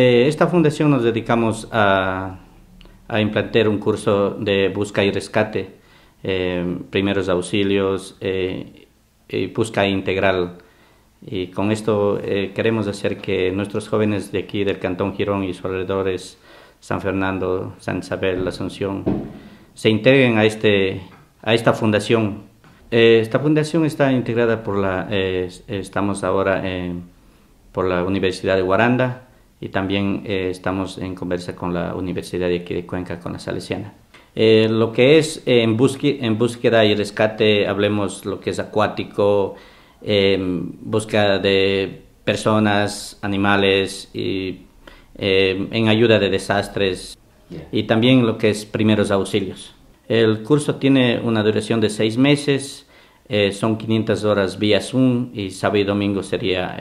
Eh, esta fundación nos dedicamos a, implantar un curso de busca y rescate, eh, primeros auxilios eh, y busca integral. Y con esto queremos hacer que nuestros jóvenes de aquí, del Cantón Girón y sus alrededores, San Fernando, San La Asunción, se integren a, este, esta fundación. esta fundación está integrada por la, estamos ahora por la Universidad de Guaranda, y también eh, estamos en conversa con la Universidad de Cuenca, con la Salesiana. Eh, lo que es eh, en, búsqueda y rescate, hablemos lo que es acuático, búsqueda de personas, animales y en ayuda de desastres y también lo que es primeros auxilios. El curso tiene una duración de seis meses, son 500 horas vía Zoom y sábado y domingo sería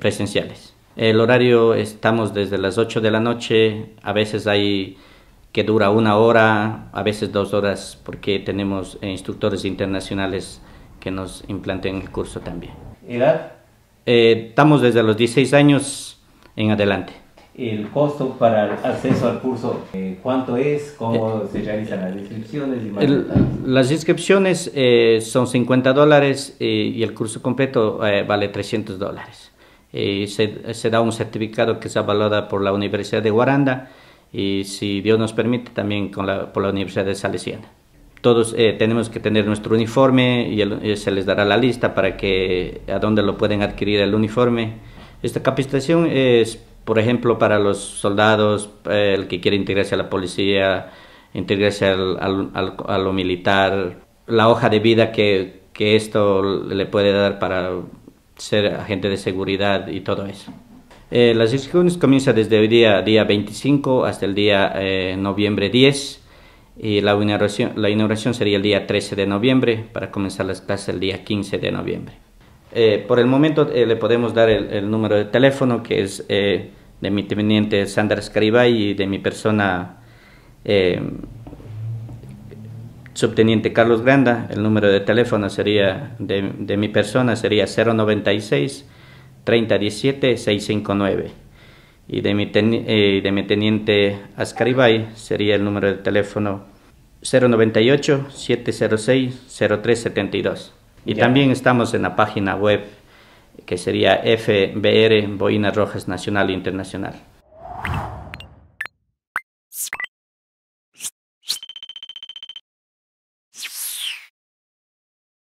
presenciales. El horario estamos desde las 8 de la noche, a veces hay que dura una hora, a veces dos horas, porque tenemos eh, instructores internacionales que nos implanten el curso también. ¿Edad? Eh, estamos desde los 16 años en adelante. ¿El costo para el acceso al curso eh, cuánto es? ¿Cómo se realizan las inscripciones? las inscripciones son 50 dólares y el curso completo vale 300 dólares eh, se, da un certificado que es avalado por la Universidad de Guaranda y si Dios nos permite también con la, por la Universidad de Salesiana. Todos eh, tenemos que tener nuestro uniforme y, se les dará la lista para que a dónde lo pueden adquirir el uniforme. Esta capacitación es, por ejemplo, para los soldados, eh, el que quiere integrarse a la policía, integrarse al, al, a lo militar, la hoja de vida que, que esto le puede dar para ser agente de seguridad y todo eso. Eh, las inscripciones comienzan desde hoy día, día 25 hasta el día eh, noviembre 10 y la inauguración, la inauguración sería el día 13 de noviembre para comenzar las clases el día 15 de noviembre. Eh, por el momento le podemos dar el, el, número de teléfono que es de mi teniente Sandra Escaribay y de mi persona subteniente Carlos Granda. El número de teléfono sería de, mi persona sería 096 3017 659 y de mi, eh, teniente Ascaribay sería el número de teléfono 098 706 0372 y también estamos en la página web que sería FBR Boinas Rojas Nacional Internacional.